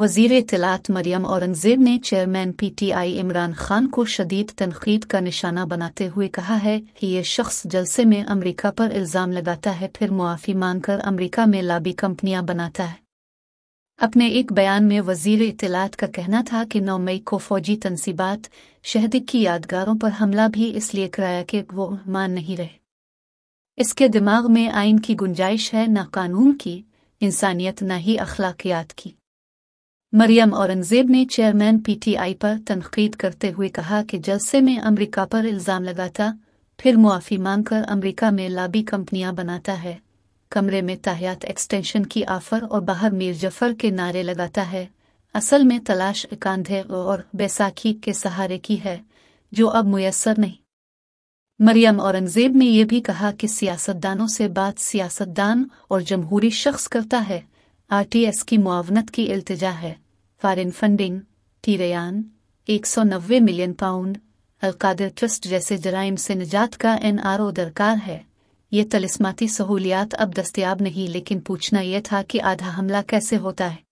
वजीर इतलात मरियम औरंगजेब ने chairman P T I Imran Khan को शदीद तनकीद का निशाना बनाते हुए कहा है कि ये शख्स जलसे में अमरीका पर इल्ज़ाम लगाता है फिर मुआफ़ी मांगकर अमरीका में लाबी कंपनियां बनाता है अपने एक बयान में वजीर इतलात का कहना था कि नौ मई को फौजी तनसीबात शहदी की यादगारों पर हमला भी इसलिए कराया कि वो मान नहीं रहे इसके दिमाग में आइन की गुंजाइश है न कानून की इंसानियत न ही अखलाकियात की मरियम औरंगजेब ने चेयरमैन पीटीआई पर तनकीद करते हुए कहा कि जलसे में अमरीका पर इल्ज़ाम लगाता फिर मुआफ़ी मांगकर अमरीका में लाबी कंपनियां बनाता है कमरे में ताहयात एक्सटेंशन की आफर और बाहर मीर जफर के नारे लगाता है असल में तलाश कंधे और बैसाखी के सहारे की है जो अब मुयसर नहीं मरियम औरंगजेब ने यह भी कहा कि सियासतदानों से बात सियासतदान और जमहूरी शख्स करता है आरटीएस की मुआवनत की इल्तजा है फॉरेन फंडिंग एक सौ नब्बे मिलियन पाउंड अलकादर ट्रस्ट जैसे जराइम से निजात का एनआरओ दरकार है ये तलिस्माती सहूलियात अब दस्तियाब नहीं लेकिन पूछना यह था कि आधा हमला कैसे होता है